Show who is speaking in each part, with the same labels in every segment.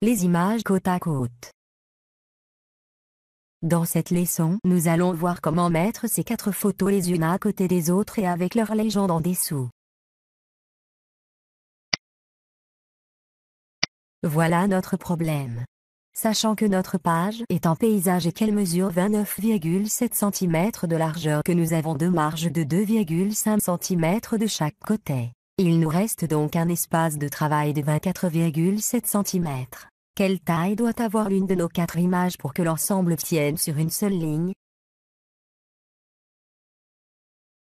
Speaker 1: les images côte à côte. Dans cette leçon, nous allons voir comment mettre ces quatre photos les unes à côté des autres et avec leur légende en dessous.
Speaker 2: Voilà notre problème. Sachant que notre page est en paysage et qu'elle mesure
Speaker 3: 29,7 cm de largeur que nous avons deux marges de 2,5 cm de chaque côté. Il nous reste donc un espace de travail de 24,7 cm. Quelle taille doit avoir l'une de nos quatre images pour que l'ensemble tienne sur une seule ligne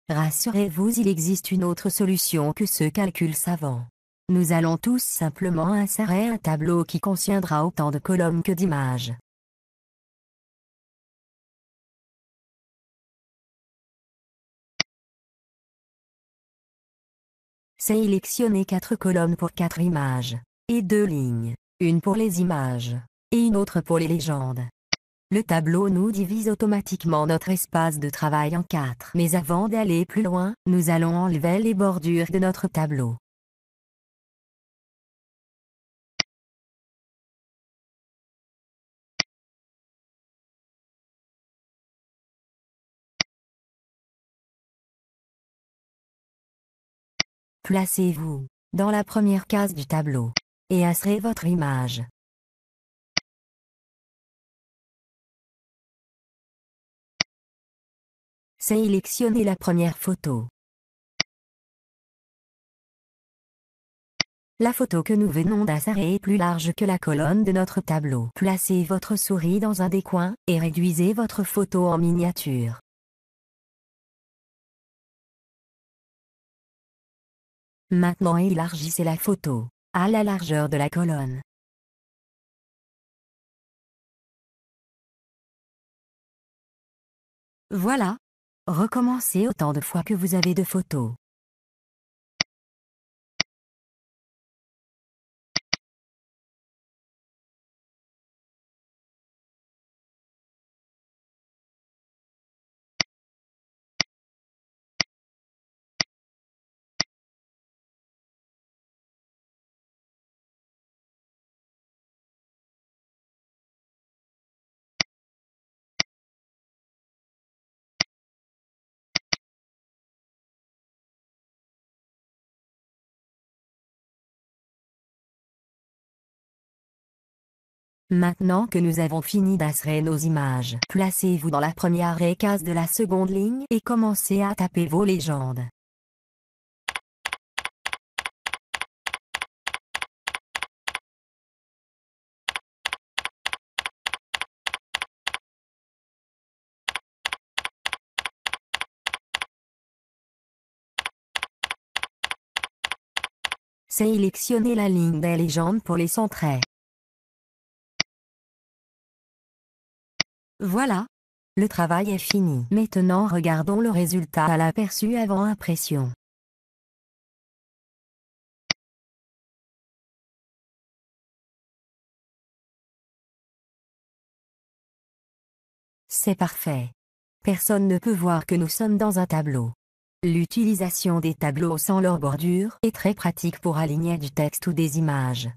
Speaker 1: Rassurez-vous, il existe une autre solution que ce calcul savant. Nous allons tous simplement insérer un tableau
Speaker 2: qui contiendra autant de colonnes que d'images. Sélectionnez quatre colonnes pour quatre images. Et deux lignes.
Speaker 3: Une pour les images. Et une autre pour les légendes. Le tableau nous divise automatiquement notre espace de travail en quatre. Mais avant d'aller plus loin, nous allons enlever les
Speaker 2: bordures de notre tableau. Placez-vous dans la première case du tableau et asserez votre image. Sélectionnez la première photo. La photo que nous venons d'insérer est plus large
Speaker 1: que la colonne de notre tableau. Placez votre souris dans un des coins et réduisez votre photo
Speaker 2: en miniature. Maintenant élargissez la photo à la largeur de la colonne. Voilà. Recommencez autant de fois que vous avez de photos. Maintenant que nous avons fini d'assurer nos images, placez-vous dans la
Speaker 1: première case de la seconde ligne et commencez à taper vos légendes.
Speaker 2: Sélectionnez la ligne des légendes pour les centrer. Voilà. Le travail est fini. Maintenant regardons le résultat à l'aperçu avant impression. C'est parfait. Personne ne peut voir que nous sommes dans un tableau. L'utilisation des tableaux sans leur bordure est très pratique pour aligner du texte ou des images.